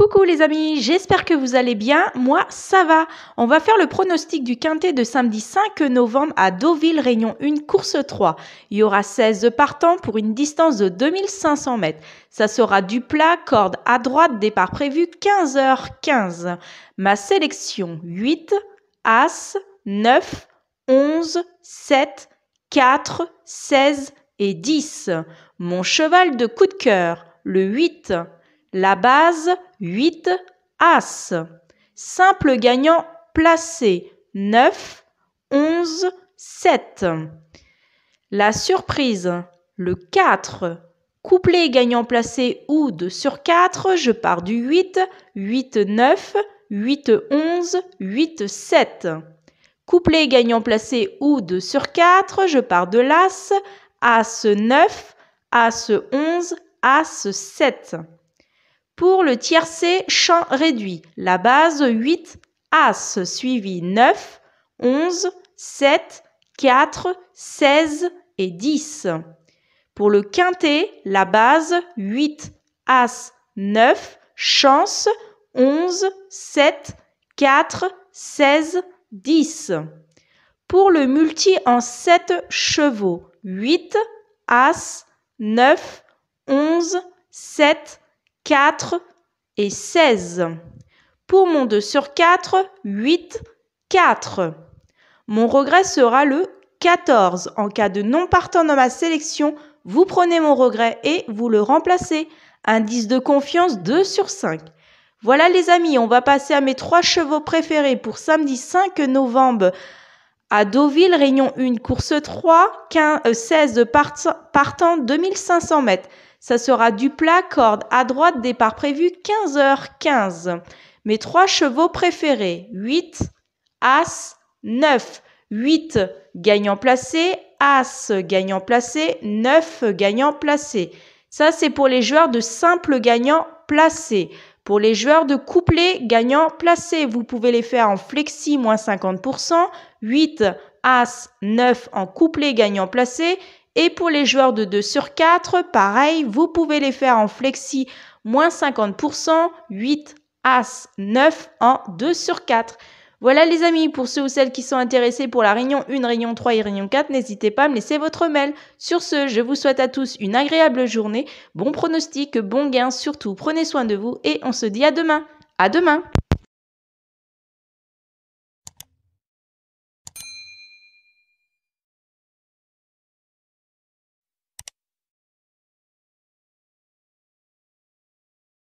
Coucou les amis, j'espère que vous allez bien. Moi, ça va. On va faire le pronostic du quintet de samedi 5 novembre à Deauville, Réunion 1, course 3. Il y aura 16 partants pour une distance de 2500 mètres. Ça sera du plat, corde à droite, départ prévu 15h15. Ma sélection 8, As, 9, 11, 7, 4, 16 et 10. Mon cheval de coup de cœur, le 8. La base, 8, As. Simple gagnant placé 9, 11, 7. La surprise, le 4. couplé gagnant placé ou 2 sur 4, je pars du 8, 8, 9, 8, 11, 8, 7. Couplé gagnant placé ou 2 sur 4, je pars de l'As, As 9, As 11, As 7. Pour le tiercé champ réduit, la base 8, As suivi 9, 11, 7, 4, 16 et 10. Pour le quintet, la base 8, As, 9, chance 11, 7, 4, 16, 10. Pour le multi en 7 chevaux, 8, As, 9, 11, 7, 4 et 16. Pour mon 2 sur 4, 8, 4. Mon regret sera le 14. En cas de non partant dans ma sélection, vous prenez mon regret et vous le remplacez. Indice de confiance 2 sur 5. Voilà les amis, on va passer à mes trois chevaux préférés pour samedi 5 novembre à Deauville, Réunion 1, course 3, 15, 16 partant 2500 mètres. Ça sera du plat, corde à droite, départ prévu 15h15. Mes trois chevaux préférés 8, As, 9. 8 gagnant placé, As gagnant placé, 9 gagnant placé. Ça, c'est pour les joueurs de simple gagnant placé. Pour les joueurs de couplet gagnant placé, vous pouvez les faire en flexi moins 50%, 8 As, 9 en couplet gagnant placé et pour les joueurs de 2 sur 4, pareil, vous pouvez les faire en flexi moins 50%, 8, As, 9 en 2 sur 4. Voilà les amis, pour ceux ou celles qui sont intéressés pour la réunion 1, réunion 3 et réunion 4, n'hésitez pas à me laisser votre mail. Sur ce, je vous souhaite à tous une agréable journée, bon pronostic, bon gain surtout, prenez soin de vous et on se dit à demain. À demain